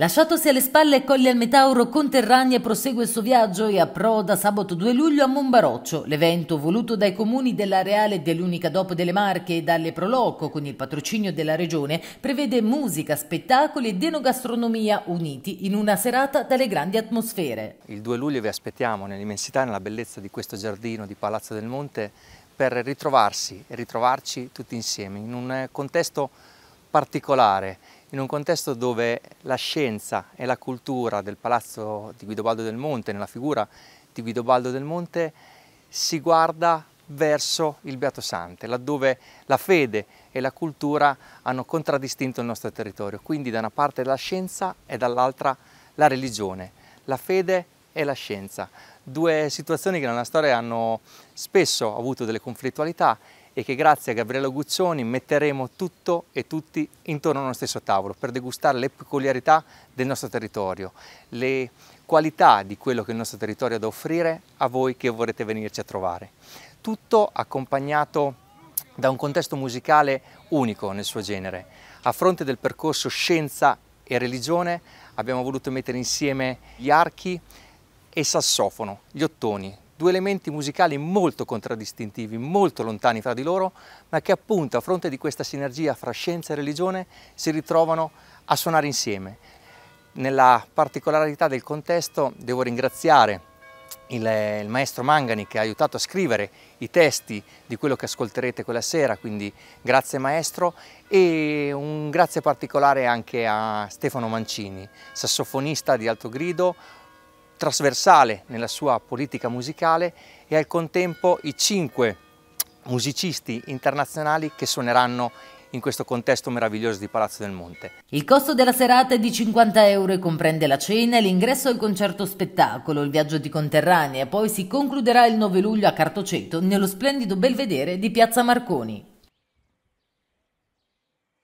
Lasciatosi alle spalle Colli al Metauro, Conterranea prosegue il suo viaggio e approda sabato 2 luglio a Monbaroccio. L'evento, voluto dai comuni della Reale dell'Unica Dopo delle Marche e dalle Proloco con il patrocinio della Regione, prevede musica, spettacoli ed enogastronomia uniti in una serata dalle grandi atmosfere. Il 2 luglio vi aspettiamo nell'immensità e nella bellezza di questo giardino di Palazzo del Monte per ritrovarsi e ritrovarci tutti insieme in un contesto particolare in un contesto dove la scienza e la cultura del palazzo di Guidobaldo del Monte, nella figura di Guidobaldo del Monte, si guarda verso il Beato Beatosante, laddove la fede e la cultura hanno contraddistinto il nostro territorio. Quindi da una parte la scienza e dall'altra la religione, la fede e la scienza. Due situazioni che nella storia hanno spesso avuto delle conflittualità e che grazie a Gabriele Guzzoni metteremo tutto e tutti intorno allo stesso tavolo per degustare le peculiarità del nostro territorio, le qualità di quello che il nostro territorio ha da offrire a voi che vorrete venirci a trovare. Tutto accompagnato da un contesto musicale unico nel suo genere. A fronte del percorso scienza e religione abbiamo voluto mettere insieme gli archi e sassofono, gli ottoni, due elementi musicali molto contraddistintivi, molto lontani fra di loro, ma che appunto a fronte di questa sinergia fra scienza e religione si ritrovano a suonare insieme. Nella particolarità del contesto devo ringraziare il, il, maestro Mangani che ha aiutato a scrivere i testi di quello che ascolterete quella sera, quindi grazie maestro e un grazie particolare anche a Stefano Mancini, sassofonista di alto grido, trasversale nella sua politica musicale e al contempo i cinque musicisti internazionali che suoneranno in questo contesto meraviglioso di Palazzo del Monte. Il costo della serata è di 50 euro e comprende la cena, l'ingresso al concerto spettacolo, il viaggio di conterranea, poi si concluderà il 9 luglio a Cartoceto nello splendido belvedere di Piazza Marconi.